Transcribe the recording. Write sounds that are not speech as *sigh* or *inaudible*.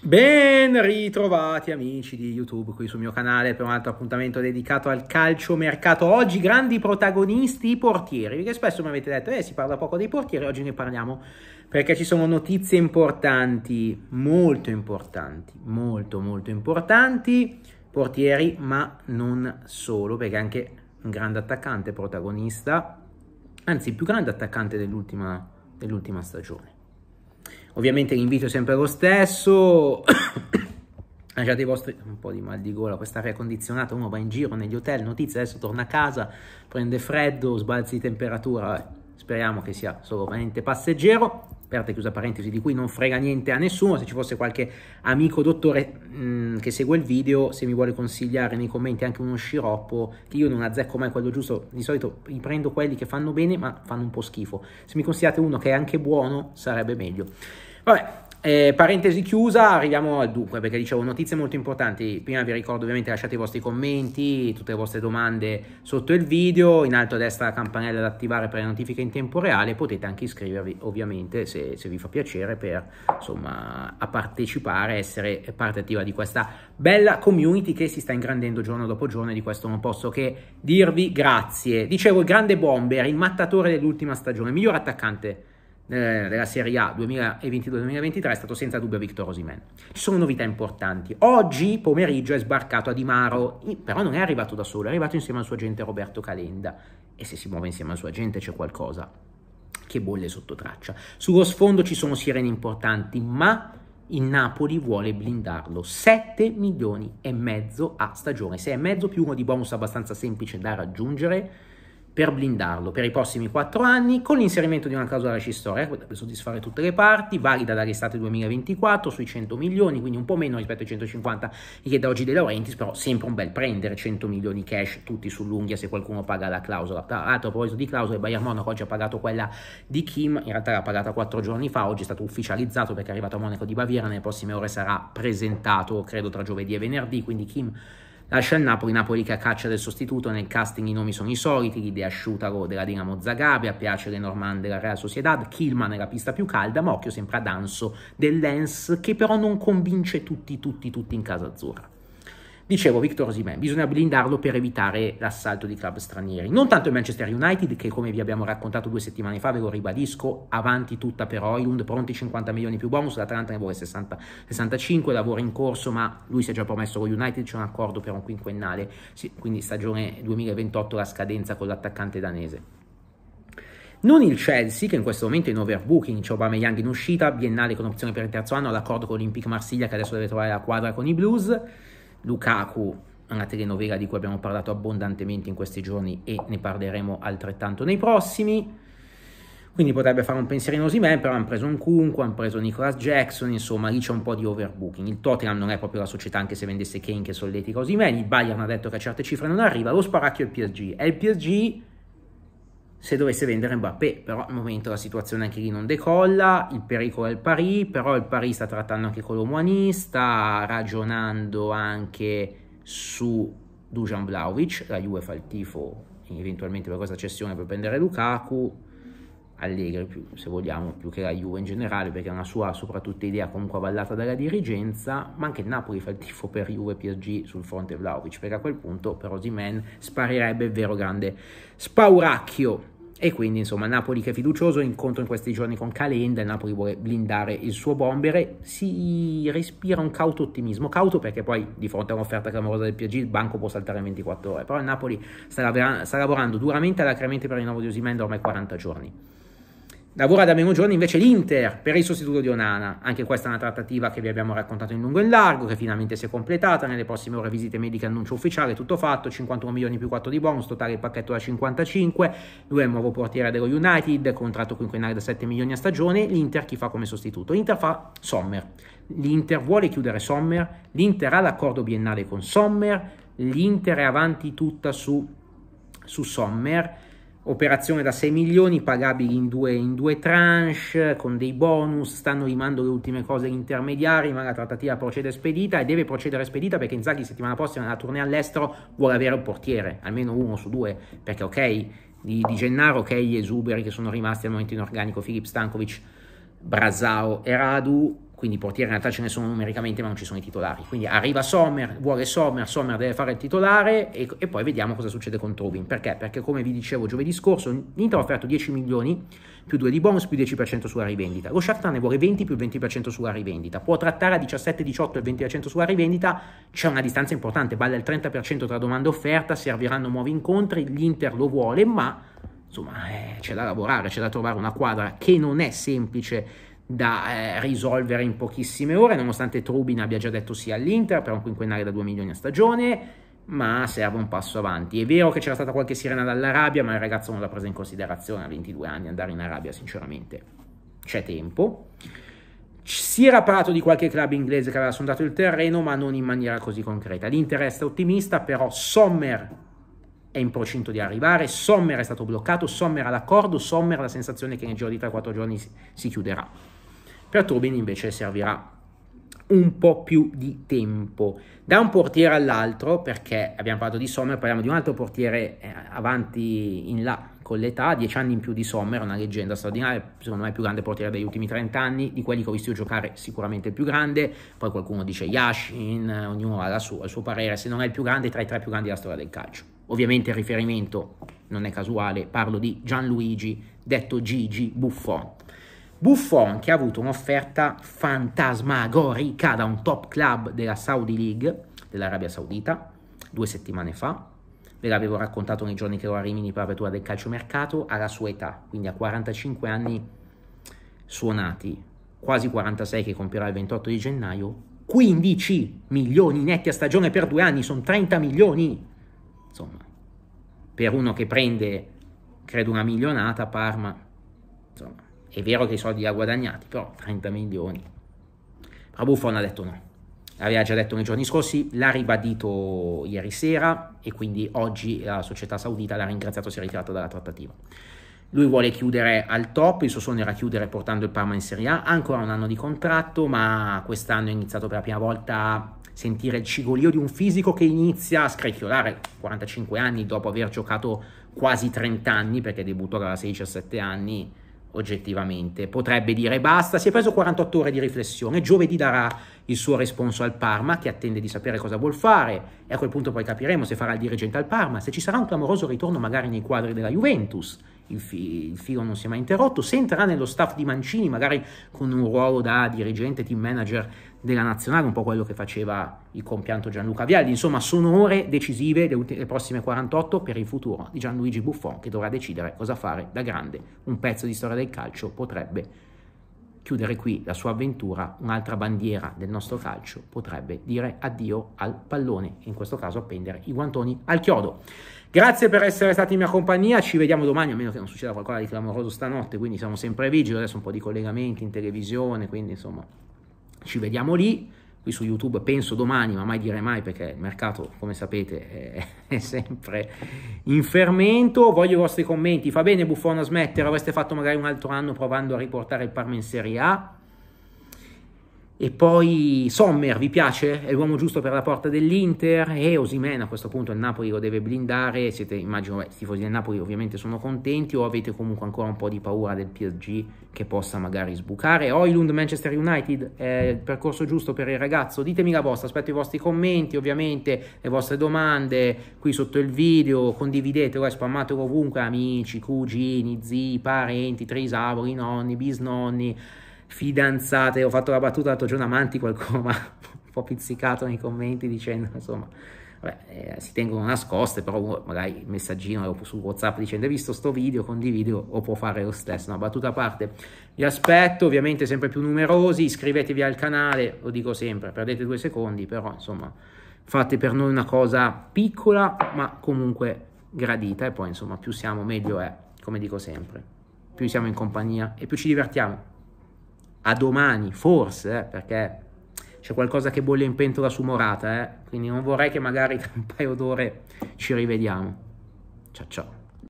Ben ritrovati amici di YouTube qui sul mio canale per un altro appuntamento dedicato al calcio mercato. Oggi grandi protagonisti i portieri, perché spesso mi avete detto eh si parla poco dei portieri, oggi ne parliamo perché ci sono notizie importanti, molto importanti, molto molto importanti, portieri ma non solo, perché anche un grande attaccante protagonista, anzi il più grande attaccante dell'ultima dell stagione Ovviamente l'invito è sempre lo stesso. *coughs* Lasciate i vostri... un po' di mal di gola, questa quest'aria condizionata, uno va in giro negli hotel, notizia, adesso torna a casa, prende freddo, sbalzi di temperatura, Beh, speriamo che sia solamente passeggero aperta e chiusa parentesi, di cui non frega niente a nessuno, se ci fosse qualche amico dottore mh, mm, che segue il video, se mi vuole consigliare nei commenti anche uno sciroppo, che io non azzecco mai quello giusto, di solito riprendo quelli che fanno bene ma fanno un po' schifo, se mi consigliate uno che è anche buono sarebbe meglio. Vabbè, eh, parentesi chiusa, arriviamo al dunque, perché dicevo notizie molto importanti. Prima vi ricordo ovviamente lasciate i vostri commenti, tutte le vostre domande sotto il video, in alto a destra la campanella da attivare per le notifiche in tempo reale, potete anche iscrivervi ovviamente se, se vi fa piacere per insomma a partecipare, essere parte attiva di questa bella community che si sta ingrandendo giorno dopo giorno e di questo non posso che dirvi grazie. Dicevo il grande bomber, il mattatore dell'ultima stagione, miglior attaccante eh, della Serie A 2022-2023 è stato senza dubbio Victor Osimen. Ci sono novità importanti. Oggi pomeriggio è sbarcato a Di Maro, però non è arrivato da solo, è arrivato insieme al suo agente Roberto Calenda. E se si muove insieme al suo agente c'è qualcosa che bolle sotto traccia. Sullo sfondo ci sono sirene importanti, ma il Napoli vuole blindarlo 7 milioni e mezzo a stagione, 6 e mezzo più uno di bonus abbastanza semplice da raggiungere per blindarlo per i prossimi quattro anni con l'inserimento di una clausola recistoria eh, che potrebbe soddisfare tutte le parti, valida dall'estate 2024 sui 100 milioni, quindi un po' meno rispetto ai 150 che da oggi De Laurentiis, però sempre un bel prendere 100 milioni cash tutti sull'unghia se qualcuno paga la clausola. Tra ah, l'altro a proposito di clausole, Bayern Monaco oggi ha pagato quella di Kim, in realtà l'ha pagata quattro giorni fa, oggi è stato ufficializzato perché è arrivato a Monaco di Baviera, nelle prossime ore sarà presentato credo tra giovedì e venerdì, quindi Kim Lascia il Napoli, Napoli che a caccia del sostituto, nel casting i nomi sono i soliti, l'idea Shutaro della Dinamo Zagabria, piace le Normand della Real Sociedad, Kilman è la pista più calda, ma occhio sempre Danso del dell'Ens che però non convince tutti, tutti, tutti in casa azzurra. Dicevo, Victor Osimen, bisogna blindarlo per evitare l'assalto di club stranieri. Non tanto il Manchester United, che come vi abbiamo raccontato due settimane fa, ve lo ribadisco, avanti tutta per Oilund, pronti 50 milioni più bonus, l'Atalanta ne vuole 60, 65, lavoro in corso, ma lui si è già promesso con United, c'è un accordo per un quinquennale, quindi stagione 2028 la scadenza con l'attaccante danese. Non il Chelsea, che in questo momento è in overbooking, c'è Obama e Young in uscita, biennale con opzione per il terzo anno, l'accordo con l'Olympique Marsiglia che adesso deve trovare la quadra con i Blues. Lukaku, una telenovela di cui abbiamo parlato abbondantemente in questi giorni e ne parleremo altrettanto nei prossimi. Quindi potrebbe fare un pensierino Simè, però hanno preso un Kunku, hanno preso Nicholas Jackson, insomma lì c'è un po' di overbooking. Il Tottenham non è proprio la società anche se vendesse Kane che solletica Osimè, il Bayern ha detto che a certe cifre non arriva, lo sparacchio è il PSG. È il PSG se dovesse vendere Mbappé, però al momento la situazione anche lì non decolla, il pericolo è il Paris, però il Paris sta trattando anche con l'Omoani, sta ragionando anche su Dujan Vlaovic, la Juve fa il tifo eventualmente per questa cessione per prendere Lukaku, Allegri più, se vogliamo più che la Juve in generale perché è una sua soprattutto idea comunque avallata dalla dirigenza ma anche il Napoli fa il tifo per Juve e PSG sul fronte Vlaovic perché a quel punto per Osimen sparirebbe il vero grande spauracchio e quindi insomma Napoli che è fiducioso incontro in questi giorni con Calenda il Napoli vuole blindare il suo bombere si respira un cauto ottimismo cauto perché poi di fronte a un'offerta clamorosa del PSG il banco può saltare in 24 ore però il Napoli sta, lavorando duramente e alacremente per il rinnovo di Osimendo ormai 40 giorni Lavora da primo giorno invece l'Inter per il sostituto di Onana. Anche questa è una trattativa che vi abbiamo raccontato in lungo e in largo, che finalmente si è completata. Nelle prossime ore visite mediche annuncio ufficiale, tutto fatto, 51 milioni più 4 di bonus, totale il pacchetto da 55. Lui è il nuovo portiere dello United, contratto quinquennale da 7 milioni a stagione. L'Inter chi fa come sostituto? L'Inter fa Sommer. L'Inter vuole chiudere Sommer, l'Inter ha l'accordo biennale con Sommer, l'Inter è avanti tutta su, su Sommer operazione da 6 milioni pagabili in due, in due tranche con dei bonus, stanno rimando le ultime cose agli intermediari, ma la trattativa procede spedita e deve procedere spedita perché Inzaghi settimana prossima nella tournée all'estero vuole avere un portiere, almeno uno su due, perché ok, di, di Gennaro, ok, gli esuberi che sono rimasti al momento in organico, Filip Stankovic, Brasao e Radu, quindi i portieri in realtà ce ne sono numericamente ma non ci sono i titolari, quindi arriva Sommer, vuole Sommer, Sommer deve fare il titolare e, e poi vediamo cosa succede con Tobin, perché? Perché come vi dicevo giovedì scorso l'Inter ha offerto 10 milioni più 2 di bonus più 10% sulla rivendita, lo Shakhtar ne vuole 20 più 20% sulla rivendita, può trattare a 17, 18 e 20% sulla rivendita, c'è una distanza importante, vale il 30% tra domanda e offerta, serviranno nuovi incontri, l'Inter lo vuole ma insomma eh, c'è da lavorare, c'è da trovare una quadra che non è semplice da eh, risolvere in pochissime ore, nonostante Trubin abbia già detto sì all'Inter per un quinquennale da 2 milioni a stagione, ma serve un passo avanti. È vero che c'era stata qualche sirena dall'Arabia, ma il ragazzo non l'ha presa in considerazione a 22 anni andare in Arabia, sinceramente. C'è tempo. Si era parlato di qualche club inglese che aveva sondato il terreno, ma non in maniera così concreta. L'Inter resta ottimista, però Sommer è in procinto di arrivare, Sommer è stato bloccato, Sommer ha l'accordo, Sommer ha la sensazione che nel giro di 3-4 giorni si chiuderà. Per Tobin invece servirà un po' più di tempo da un portiere all'altro perché abbiamo parlato di Sommer parliamo di un altro portiere eh, avanti in là con l'età 10 anni in più di Sommer una leggenda straordinaria secondo me il più grande portiere degli ultimi 30 anni di quelli che ho visto giocare sicuramente il più grande poi qualcuno dice Yashin ognuno ha sua, il suo parere se non è il più grande tra i tre più grandi della storia del calcio ovviamente il riferimento non è casuale parlo di Gianluigi detto Gigi Buffon Buffon che ha avuto un'offerta fantasmagorica da un top club della Saudi League, dell'Arabia Saudita, due settimane fa, ve l'avevo raccontato nei giorni che ero a Rimini per apertura del calciomercato, alla sua età, quindi a 45 anni suonati, quasi 46 che compierà il 28 di gennaio, 15 milioni netti a stagione per due anni, sono 30 milioni, insomma, per uno che prende, credo, una milionata a Parma, insomma, è vero che i soldi li ha guadagnati, però 30 milioni. Però Buffon ha detto no. L'aveva già detto nei giorni scorsi, l'ha ribadito ieri sera e quindi oggi la società saudita l'ha ringraziato, si è ritirata dalla trattativa. Lui vuole chiudere al top, il suo sogno era chiudere portando il Parma in Serie A, ancora un anno di contratto, ma quest'anno è iniziato per la prima volta a sentire il cigolio di un fisico che inizia a scricchiolare 45 anni dopo aver giocato quasi 30 anni, perché debuttò a 6-17 anni, oggettivamente. Potrebbe dire basta, si è preso 48 ore di riflessione, giovedì darà il suo responso al Parma che attende di sapere cosa vuol fare e a quel punto poi capiremo se farà il dirigente al Parma, se ci sarà un clamoroso ritorno magari nei quadri della Juventus. Il, fi- il filo non si è mai interrotto, se entrerà nello staff di Mancini magari con un ruolo da dirigente, team manager della nazionale, un po' quello che faceva il compianto Gianluca Vialli. Insomma, sono ore decisive, le, ultime, le prossime 48, per il futuro di Gianluigi Buffon, che dovrà decidere cosa fare da grande. Un pezzo di storia del calcio potrebbe chiudere qui la sua avventura, un'altra bandiera del nostro calcio potrebbe dire addio al pallone, in questo caso appendere i guantoni al chiodo. Grazie per essere stati in mia compagnia, ci vediamo domani, a meno che non succeda qualcosa di clamoroso stanotte, quindi siamo sempre vigili, adesso un po' di collegamenti in televisione, quindi insomma ci vediamo lì, qui su YouTube penso domani, ma mai dire mai perché il mercato, come sapete, è, *laughs* è sempre in fermento. Voglio i vostri commenti. Fa bene buffone a smettere? Avreste fatto magari un altro anno provando a riportare il Parma in Serie A? E poi Sommer vi piace? È l'uomo giusto per la porta dell'Inter e eh, Osimena, a questo punto il Napoli lo deve blindare, siete immagino, beh, i tifosi del Napoli ovviamente sono contenti o avete comunque ancora un po' di paura del PSG che possa magari sbucare? Oilund Manchester United è il percorso giusto per il ragazzo? Ditemi la vostra, aspetto i vostri commenti ovviamente, le vostre domande qui sotto il video, condividetelo e spammatelo ovunque amici, cugini, zii, parenti, trisavoli, nonni, bisnonni fidanzate, ho fatto la battuta l'altro giorno amanti qualcuno *laughs* mi ha un po' pizzicato nei commenti dicendo insomma, vabbè, eh, si tengono nascoste, però magari messaggino su WhatsApp dicendo hai visto sto video, Condivido o può fare lo stesso, una battuta a parte. Vi aspetto, ovviamente sempre più numerosi, iscrivetevi al canale, lo dico sempre, perdete due secondi, però insomma fate per noi una cosa piccola ma comunque gradita e poi insomma più siamo meglio è, come dico sempre, più siamo in compagnia e più ci divertiamo a domani, forse, eh, perché c'è qualcosa che bolle in pentola su Morata, eh, quindi non vorrei che magari tra un paio d'ore ci rivediamo. Ciao ciao.